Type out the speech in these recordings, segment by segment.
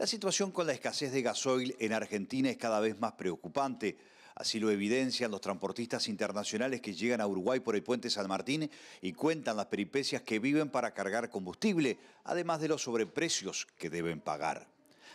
La situación con la escasez de gasoil en Argentina es cada vez más preocupante. Así lo evidencian los transportistas internacionales que llegan a Uruguay por el puente San Martín y cuentan las peripecias que viven para cargar combustible, además de los sobreprecios que deben pagar.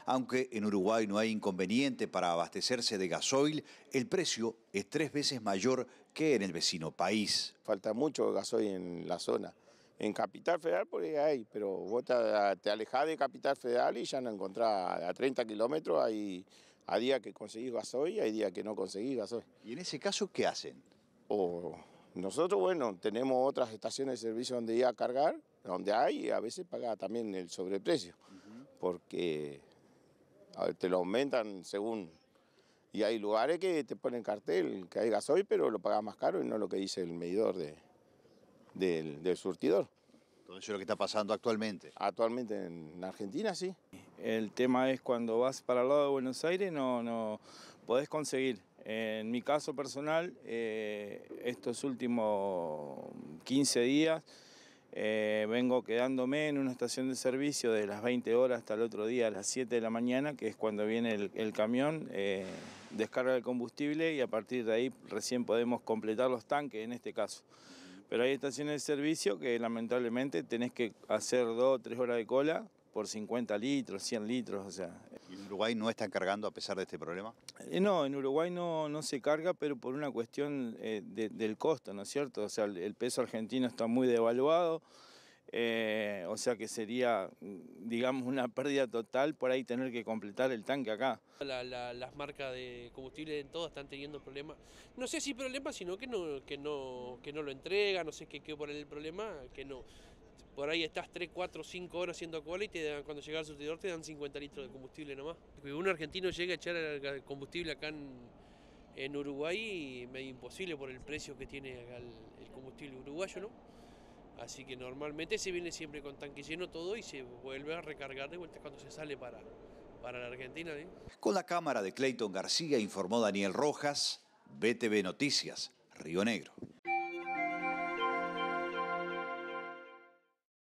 Aunque en Uruguay no hay inconveniente para abastecerse de gasoil, el precio es tres veces mayor que en el vecino país. Falta mucho gasoil en la zona en Capital Federal ahí hay, pero vos te, alejas ah, alejás de Capital Federal y ya no encontrás a 30 kilómetros, hay a día que conseguís gasoil y hay días que no conseguís gasoil. ¿Y en ese caso qué hacen? O nosotros, bueno, tenemos otras estaciones de servicio donde ir a cargar, donde hay, y a veces paga también el sobreprecio, porque te lo aumentan según... Y hay lugares que te ponen cartel, que hay gasoil, pero lo pagas más caro y no lo que dice el medidor de, del, del surtidor. Todo eso es lo que está pasando actualmente. Actualmente en Argentina sí. El tema es cuando vas para el lado de Buenos Aires no, no podés conseguir. En mi caso personal, eh, estos últimos 15 días eh, vengo quedándome en una estación de servicio de las 20 horas hasta el otro día a las 7 de la mañana, que es cuando viene el, el camión, eh, descarga el combustible y a partir de ahí recién podemos completar los tanques en este caso. Pero hay estaciones de servicio que lamentablemente tenés que hacer dos o tres horas de cola por 50 litros, 100 litros, o sea. ¿Y en Uruguay no están cargando a pesar de este problema? Eh, no, en Uruguay no, se carga, pero por una cuestión eh, del costo, ¿no es cierto? O sea, el peso argentino está muy devaluado. Eh, o sea que sería, mm, digamos, una pérdida total por ahí tener que completar el tanque acá. las marcas de combustible en todo están teniendo problemas. No sé si problemas, sino que no, que no, que no lo entrega no sé qué, qué por el problema, que no. Por ahí estás 3, 4, 5 horas haciendo cola y cuando llega al surtidor te dan 50 litros de combustible nomás. un argentino llega a echar el combustible acá en, Uruguay, medio imposible por el precio que tiene el combustible uruguayo, ¿no? Así que normalmente se viene siempre con tanque lleno todo y se vuelve a recargar de vuelta cuando se sale para, para la Argentina. ¿eh? Con la cámara de Clayton García informó Daniel Rojas, BTV Noticias, Río Negro.